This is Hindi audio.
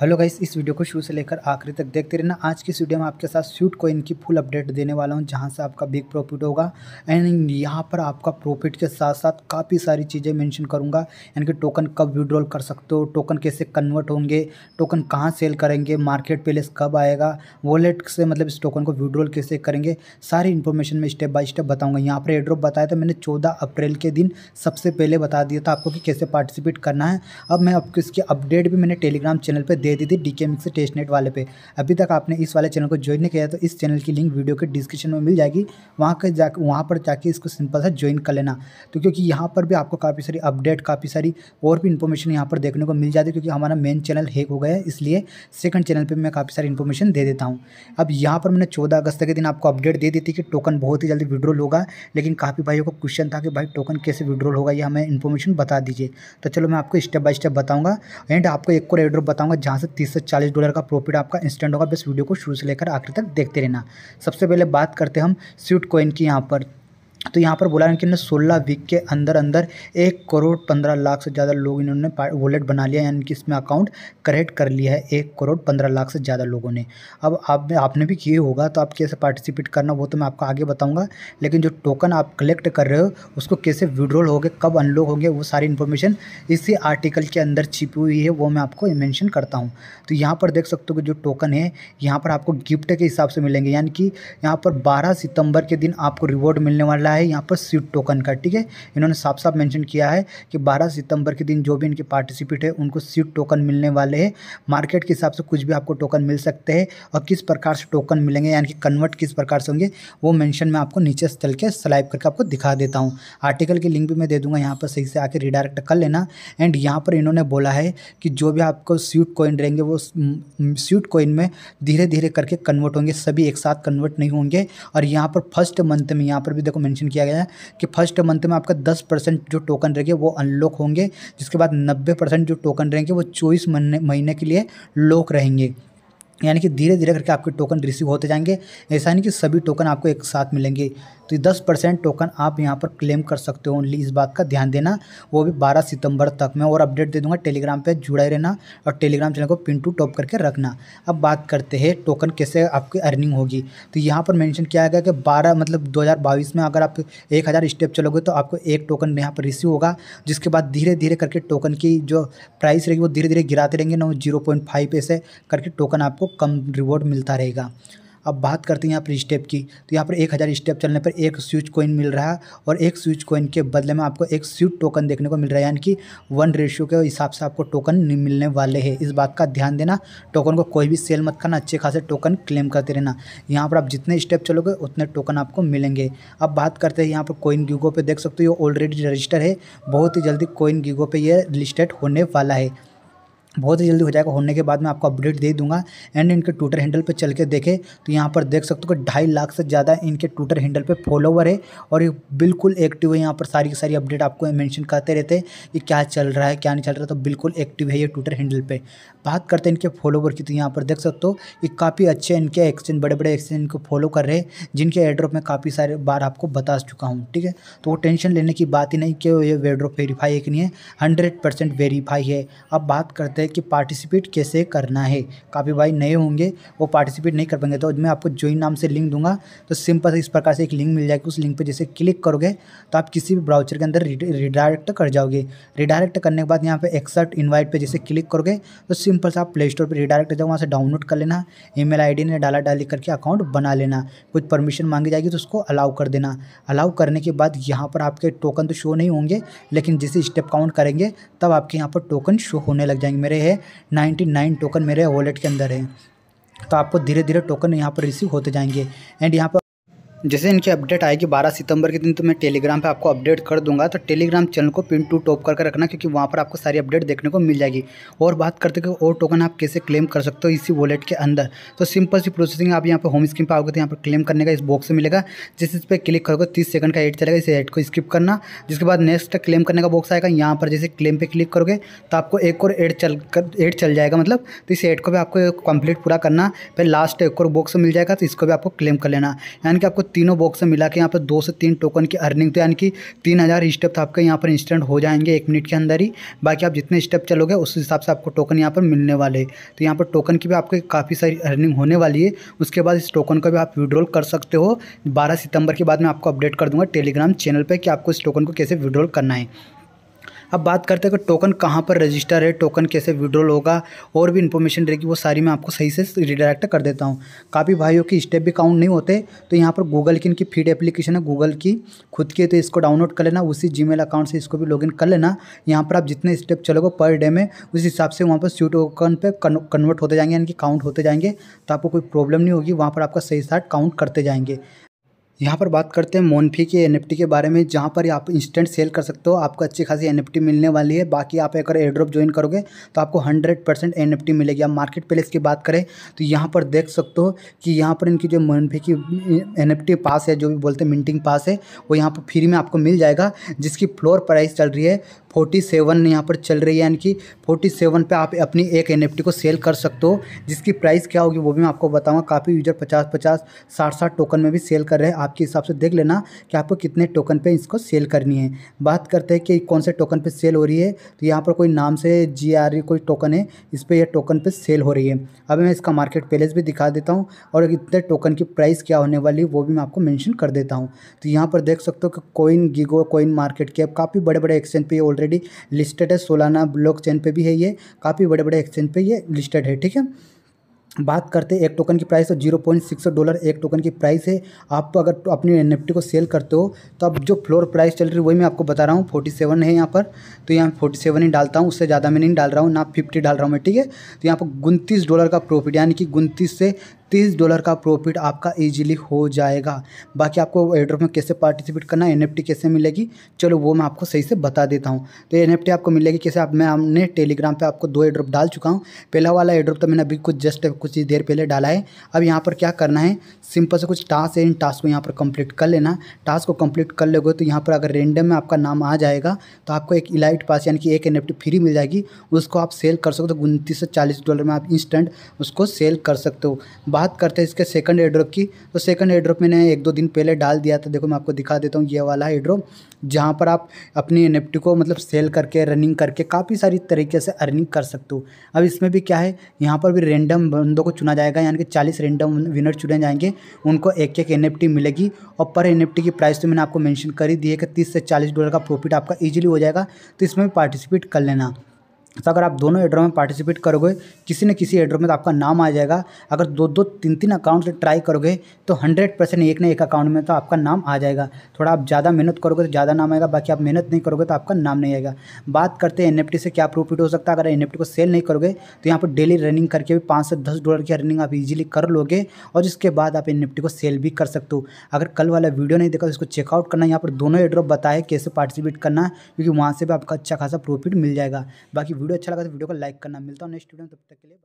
हेलो गाइस इस वीडियो को शुरू से लेकर आखिरी तक देखते रहना आज की इस वीडियो में आपके साथ स्वीट कॉइन की फुल अपडेट देने वाला हूं जहां से आपका बिग प्रॉफिट होगा एंड यहां पर आपका प्रॉफिट के साथ साथ काफ़ी सारी चीज़ें मेंशन करूंगा यानी कि टोकन कब विड्रॉल कर सकते हो टोकन कैसे कन्वर्ट होंगे टोकन कहाँ सेल करेंगे मार्केट प्लेस कब आएगा वॉलेट से मतलब इस टोकन को विड्रॉल कैसे करेंगे सारी इन्फॉर्मेशन मैं स्टेप बाई स्टेप बताऊँगा यहाँ पर एड्रॉप बताया था मैंने चौदह अप्रैल के दिन सबसे पहले बता दिया था आपको कि कैसे पार्टिसिपेट करना है अब मैं आपको इसकी अपडेट भी मैंने टेलीग्राम चैनल पर दे दी थी डी के मिक्स टेस्ट नेट वाले पे अभी तक आपने इस वाले चैनल को ज्वाइन नहीं किया तो इस चैनल की लिंक वीडियो के डिस्क्रिप्शन में मिल जाएगी वहाँ के जा वहाँ पर जाके इसको सिंपल सा ज्वाइन कर लेना तो क्योंकि यहाँ पर भी आपको काफ़ी सारी अपडेट काफ़ी सारी और भी इन्फॉर्मेशन यहाँ पर देखने को मिल जाती है क्योंकि हमारा मेन चैनल हैक हो गया है इसलिए सेकंड चैनल पर मैं काफ़ी सारी इन्फॉर्मेशन दे देता हूँ अब यहाँ पर मैंने चौदह अगस्त के दिन आपको अपडेट दे दी थी कि टोकन बहुत ही जल्दी विड्रॉल होगा लेकिन काफ़ी भाइयों का क्वेश्चन था कि भाई टोकन कैसे विड्रॉल होगा ये हमें इन्फॉर्मेशन बता दीजिए तो चलो मैं आपको स्टेप बाय स्टेप बताऊँगा एंड आपको एक और एड्रॉप बताऊँगा जहाँ यहाँ से तीस से चालीस डॉलर का प्रॉफिट आपका इंस्टेंट होगा बस वीडियो को शुरू से लेकर आखिर तक देखते रहना सबसे पहले बात करते हम स्वीट कॉइन की यहाँ पर तो यहाँ पर बोला कि सोलह वीक के अंदर अंदर एक करोड़ पंद्रह लाख से ज़्यादा लोग इन्होंने वॉलेट बना लिया यानी कि इसमें अकाउंट क्रिएट कर लिया है एक करोड़ पंद्रह लाख से ज़्यादा लोगों ने अब आप आपने भी किए होगा तो आप कैसे पार्टिसिपेट करना वो तो मैं आपको आगे बताऊँगा लेकिन जो टोकन आप कलेक्ट कर रहे हो उसको कैसे विड्रॉल हो कब अनलॉक होंगे वो सारी इन्फॉर्मेशन इसी आर्टिकल के अंदर छिपी हुई है वो मैं आपको मैंशन करता हूँ तो यहाँ पर देख सकते हो कि जो टोकन है यहाँ पर आपको गिफ्ट के हिसाब से मिलेंगे यानी कि यहाँ पर बारह सितंबर के दिन आपको रिवॉर्ड मिलने वाला है है यहाँ पर सीट टोकन का ठीक है इन्होंने साफ साफ मेंशन किया है कि 12 सितंबर के दिन जो भी इनके पार्टिसिपेट है उनको सीट टोकन मिलने वाले हैं मार्केट के हिसाब से कुछ भी आपको टोकन मिल सकते हैं और किस प्रकार से टोकन मिलेंगे यानी कि कन्वर्ट किस प्रकार से होंगे वो मैंशन में आपको नीचे स्थल के स्लाइप करके आपको दिखा देता हूँ आर्टिकल की लिंक भी मैं दे दूंगा यहाँ पर सही से आकर रिडायरेक्ट कर लेना एंड यहाँ पर इन्होंने बोला है कि जो भी आपको स्वीट कॉइन रहेंगे वो स्वीट कॉइन में धीरे धीरे करके कन्वर्ट होंगे सभी एक साथ कन्वर्ट नहीं होंगे और यहाँ पर फर्स्ट मंथ में यहाँ पर भी देखो मैंशन मेंशन किया गया है कि फर्स्ट मंथ में आपका दस परसेंट जो टोकन रहेंगे वो अनलॉक होंगे जिसके बाद नब्बे परसेंट जो टोकन रहेंगे वो चौबीस महीने के लिए लॉक रहेंगे यानी कि धीरे धीरे करके आपके टोकन रिसीव होते जाएंगे ऐसा नहीं कि सभी टोकन आपको एक साथ मिलेंगे तो दस परसेंट टोकन आप यहाँ पर क्लेम कर सकते हो ओनली इस बात का ध्यान देना वो भी बारह सितंबर तक मैं और अपडेट दे दूंगा टेलीग्राम पे जुड़े रहना और टेलीग्राम चैनल को पिन टू टॉप करके रखना अब बात करते हैं टोकन कैसे आपकी अर्निंग होगी तो यहाँ पर मैंशन किया गया कि बारह मतलब दो में अगर आप एक हज़ार स्टेप चलोगे तो आपको एक टोकन यहाँ पर रिसीव होगा जिसके बाद धीरे धीरे करके टोकन की जो प्राइस रहेगी वो धीरे धीरे गिराते रहेंगे ना जीरो पॉइंट फाइव ऐसे करके टोकन आपको आपको कम रिवॉर्ड मिलता रहेगा अब बात करते हैं यहाँ पर स्टेप की तो यहाँ पर एक हज़ार स्टेप चलने पर एक स्विच कॉइन मिल रहा है और एक स्विच कॉइन के बदले में आपको एक स्विट टोकन देखने को मिल रहा है यानी कि वन रेशियो के हिसाब से आपको टोकन मिलने वाले हैं इस बात का ध्यान देना टोकन को कोई भी सेल मत करना अच्छे खासे टोकन क्लेम करते रहना यहाँ पर आप जितने स्टेप चलोगे उतने टोकन आपको मिलेंगे अब बात करते हैं यहाँ पर कोइन गीगो पर देख सकते हो ये ऑलरेडी रजिस्टर है बहुत ही जल्दी कोइन गीगो पर यह लिस्टेड होने वाला है बहुत ही जल्दी हो जाएगा होने के बाद मैं आपको अपडेट दे दूंगा एंड इनके ट्विटर हैंडल पे चल के देखें तो यहाँ पर देख सकते हो कि ढाई लाख से ज़्यादा इनके ट्विटर हैंडल पे फॉलोवर है और ये बिल्कुल एक्टिव है यहाँ पर सारी की सारी अपडेट आपको मेंशन करते रहते हैं कि क्या चल रहा है क्या नहीं चल रहा तो बिल्कुल एक्टिव है ये ट्विटर हैंडल पर बात करते हैं इनके फॉलोवर की तो यहाँ पर देख सकते हो कि काफ़ी अच्छे इनके एक्सचेंज बड़े बड़े एक्सचेंज इनको फॉलो कर रहे हैं जिनके एड्रॉप में काफ़ी सारे बार आपको बता चुका हूँ ठीक है तो वो टेंशन लेने की बात ही नहीं कि ये वेड्रॉप वेरीफाई है कि नहीं है हंड्रेड वेरीफाई है अब बात करते है कि पार्टिसिपेट कैसे करना है काफ़ी भाई नए होंगे वो पार्टिसिपेट नहीं कर पाएंगे तो मैं आपको ज्वाइन नाम से लिंक दूंगा तो सिंपल से इस प्रकार से एक लिंक मिल जाएगी उस लिंक पर जैसे क्लिक करोगे तो आप किसी भी ब्राउचर के अंदर रिडायरेक्ट कर जाओगे रिडायरेक्ट करने के बाद यहाँ पर एक्सर्ट इन्वाइट पर जैसे क्लिक करोगे तो सिंपल से आप प्ले स्टोर पर रिडायरेक्ट जाओ वहाँ से डाउनलोड कर लेना ई मेल ने डाला डाली करके अकाउंट बना लेना कुछ परमिशन मांगी जाएगी तो उसको अलाउ कर देना अलाउ करने के बाद यहाँ पर आपके टोकन तो शो नहीं होंगे लेकिन जैसे स्टेप काउंट करेंगे तब आपके यहाँ पर टोकन शो होने लग जाएंगे मेरे मेरे है 99 टोकन मेरे वॉलेट के अंदर है तो आपको धीरे धीरे टोकन यहाँ पर रिसीव होते जाएंगे एंड यहाँ पर जैसे इनकी अपडेट आएगी 12 सितंबर के दिन तो मैं टेलीग्राम पे आपको अपडेट कर दूंगा तो टेलीग्राम चैनल को पिन टू टॉप करके रखना क्योंकि वहाँ पर आपको सारी अपडेट देखने को मिल जाएगी और बात करते कि और टोकन आप कैसे क्लेम कर सकते हो इसी वॉलेट के अंदर तो सिंपल सी प्रोसेसिंग आप यहाँ पर होम स्क्रीन पर आओगे तो यहाँ पर क्लेम करने का इस बॉक्स में मिलेगा जिस इस पर क्लिक करोगे तीस सेकंड का एड चलेगा इस एड को स्किप करना जिसके बाद नेक्स्ट क्लेम करने का बॉक्स आएगा यहाँ पर जैसे क्लेम पर क्लिक करोगे तो आपको एक और एड चल कर एड चल जाएगा मतलब तो इस एड को भी आपको कंप्लीट पूरा करना फिर लास्ट एक और बॉक्स मिल जाएगा तो इसको भी आपको क्लेम कर लेना यानी कि आपको तीनों बॉक्स से मिला के यहाँ पर दो से तीन टोकन की अर्निंग तो यानी कि तीन हज़ार तो आपके यहाँ पर इंस्टेंट हो जाएंगे एक मिनट के अंदर ही बाकी आप जितने स्टेप चलोगे उस हिसाब से आपको टोकन यहाँ पर मिलने वाले तो यहाँ पर टोकन की भी आपके काफ़ी सारी अर्निंग होने वाली है उसके बाद इस टोकन का भी आप विड्रॉल कर सकते हो बारह सितंबर के बाद मैं आपको अपडेट कर दूँगा टेलीग्राम चैनल पर कि आपको इस टोकन को कैसे विड्रॉल करना है अब बात करते हैं कि टोकन कहाँ पर रजिस्टर है टोकन कैसे विड्रॉल होगा और भी इन्फॉर्मेशन रहेगी वो सारी मैं आपको सही से रिडायरेक्ट कर देता हूँ काफ़ी भाइयों की स्टेप भी काउंट नहीं होते तो यहाँ पर गूगल की इनकी फीड एप्लीकेशन है गूगल की खुद की तो इसको डाउनलोड कर लेना उसी जी अकाउंट से इसको भी लॉग कर लेना यहाँ पर आप जितने स्टेप चलोगे पर डे में उस हिसाब से वहाँ पर सी टोकन पर कन्वर्ट होते जाएंगे यानी कि काउंट होते जाएंगे तो आपको कोई प्रॉब्लम नहीं होगी वहाँ पर आपका सही साथ काउंट करते जाएंगे यहाँ पर बात करते हैं मोनफी के एन के बारे में जहाँ पर आप इंस्टेंट सेल कर सकते हो आपको अच्छी खासी एन मिलने वाली है बाकी आप अगर एड्रॉप ज्वाइन करोगे तो आपको 100 परसेंट एन मिलेगी आप मार्केट प्लेस की बात करें तो यहाँ पर देख सकते हो कि यहाँ पर इनकी जो मोनफी की एन पास है जो भी बोलते हैं मिंटिंग पास है वो यहाँ पर फ्री में आपको मिल जाएगा जिसकी फ्लोर प्राइस चल रही है फोर्टी सेवन यहाँ पर चल रही है यानी कि फोर्टी सेवन पर आप अपनी एक एन को सेल कर सकते हो जिसकी प्राइस क्या होगी वो भी मैं आपको बताऊँगा काफ़ी यूजर पचास पचास साठ साठ टोकन में भी सेल कर रहे हैं आपके हिसाब से देख लेना कि आपको कितने टोकन पे इसको सेल करनी है बात करते हैं कि कौन से टोकन पे सेल हो रही है तो यहाँ पर कोई नाम से जी आर e कोई टोकन है इस पर यह टोकन पे सेल हो रही है अब मैं इसका मार्केट पैलेस भी दिखा देता हूँ और इतने टोकन की प्राइस क्या होने वाली वो भी मैं आपको मैंशन कर देता हूँ तो यहाँ पर देख सकते हो कि कोइन गिगो कोइन मार्केट कैप काफ़ी बड़े बड़े एक्सचेंज पर ऑलरेडी लिस्टेड है सोलाना ब्लॉक चेन पर भी है ये काफ़ी बड़े बड़े एक्सचेंज पर ये लिस्टेड है ठीक है बात करते हैं एक टोकन की प्राइस तो जीरो पॉइंट सिक्स डॉलर एक टोकन की प्राइस है आप अगर तो अपनी एन को सेल करते हो तो अब जो फ्लोर प्राइस चल रही है वही मैं आपको बता रहा हूँ फोर्टी सेवन है यहाँ पर तो यहाँ फोर्टी सेवन ही डालता हूँ उससे ज़्यादा मैं नहीं डाल रहा हूँ ना फिफ्टी डाल रहा हूँ मैं ठीक है तो यहाँ पर उनतीस डॉलर का प्रॉफिट यानी कि उनतीस से तीस डॉलर का प्रॉफिट आपका इजीली हो जाएगा बाकी आपको एड्रॉप में कैसे पार्टिसिपेट करना है एन कैसे मिलेगी चलो वो मैं आपको सही से बता देता हूँ तो एन आपको मिलेगी कैसे आप मैं हमने टेलीग्राम पर आपको दो एड्रॉप डाल चुका हूँ पहला वाला एड्रॉप तो मैंने अभी कुछ जस्ट कुछ ही देर पहले डाला है अब यहाँ पर क्या करना है सिंपल से कुछ टास्क है इन टास्क को यहाँ पर कंप्लीट कर लेना टास्क को कम्प्लीट कर लोगे तो यहाँ पर अगर रेंडम में आपका नाम आ जाएगा तो आपको एक इलाइट पास यानी कि एक एन फ्री मिल जाएगी उसको आप सेल कर सकते हो उनतीस से चालीस डॉलर में आप इंस्टेंट उसको सेल कर सकते हो बात करते हैं इसके सेकंड एड्रॉप की तो सेकंड एड्रॉप मैंने एक दो दिन पहले डाल दिया था देखो मैं आपको दिखा देता हूँ ये वाला एड्रॉप जहाँ पर आप अपनी एन को मतलब सेल करके रनिंग करके काफ़ी सारी तरीके से अर्निंग कर सकते हो अब इसमें भी क्या है यहाँ पर भी रेंडम बंदों को चुना जाएगा यानी कि चालीस रेंडम विनर चुने जाएंगे उनको एक एक एन मिलेगी और पर एन की प्राइस तो मैंने आपको मैंशन कर ही दी है कि तीस से चालीस डॉलर का प्रॉफिट आपका ईजिली हो जाएगा तो इसमें पार्टिसिपेट कर लेना तो अगर आप दोनों एड्रो में पार्टिसिपेट करोगे किसी न किसी एड्रो में तो आपका नाम आ जाएगा अगर दो दो तीन तीन अकाउंट से ट्राई करोगे तो हंड्रेड परसेंट एक ना एक अकाउंट में तो आपका नाम आ जाएगा थोड़ा आप ज़्यादा मेहनत करोगे तो ज़्यादा नाम आएगा बाकी आप मेहनत नहीं करोगे तो आपका नाम नहीं आएगा बात करते हैं एन से क्या प्रॉफिट हो सकता है अगर एन को सेल नहीं करोगे तो यहाँ पर डेली रनिंग करके भी पाँच से दस डॉलर की रनिंग आप ईजिली कर लोगे और जिसके बाद आप एन को सेल भी कर सकते हो अगर कल वाला वीडियो नहीं देखा तो इसको चेकआउट करना यहाँ पर दोनों एड्रॉप बताए कैसे पार्टिसिपेट करना क्योंकि वहाँ से भी आपका अच्छा खासा प्रॉफिट मिल जाएगा बाकी वीडियो अच्छा लगा तो वीडियो को लाइक करना मिलता हूँ नेक्स्ट वीडियो में तब तक के लिए